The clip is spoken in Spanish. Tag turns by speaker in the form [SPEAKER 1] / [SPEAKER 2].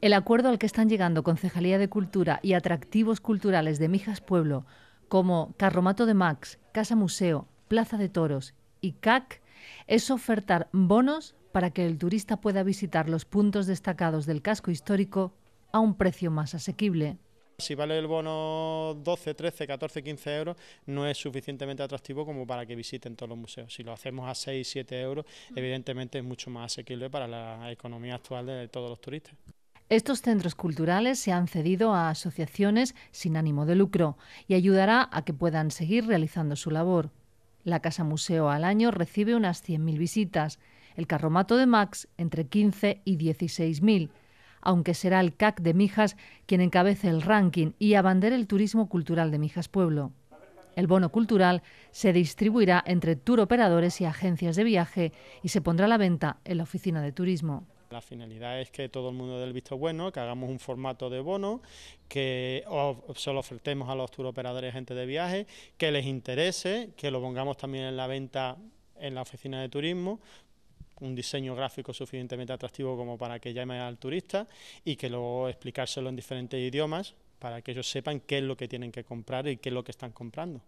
[SPEAKER 1] El acuerdo al que están llegando Concejalía de Cultura y Atractivos Culturales de Mijas Pueblo, como Carromato de Max, Casa Museo, Plaza de Toros y CAC, es ofertar bonos para que el turista pueda visitar los puntos destacados del casco histórico a un precio más asequible.
[SPEAKER 2] Si vale el bono 12, 13, 14, 15 euros, no es suficientemente atractivo como para que visiten todos los museos. Si lo hacemos a 6, 7 euros, mm. evidentemente es mucho más asequible para la economía actual de todos los
[SPEAKER 1] turistas. Estos centros culturales se han cedido a asociaciones sin ánimo de lucro y ayudará a que puedan seguir realizando su labor. La Casa Museo al año recibe unas 100.000 visitas, el Carromato de Max entre 15 y 16.000, aunque será el CAC de Mijas quien encabece el ranking y abandere el turismo cultural de Mijas Pueblo. El bono cultural se distribuirá entre tour operadores y agencias de viaje y se pondrá a la venta en la oficina de turismo.
[SPEAKER 2] La finalidad es que todo el mundo dé el visto bueno, que hagamos un formato de bono, que se lo ofertemos a los tour operadores gente de viaje, que les interese, que lo pongamos también en la venta en la oficina de turismo, un diseño gráfico suficientemente atractivo como para que llame al turista y que luego explicárselo en diferentes idiomas para que ellos sepan qué es lo que tienen que comprar y qué es lo que están comprando.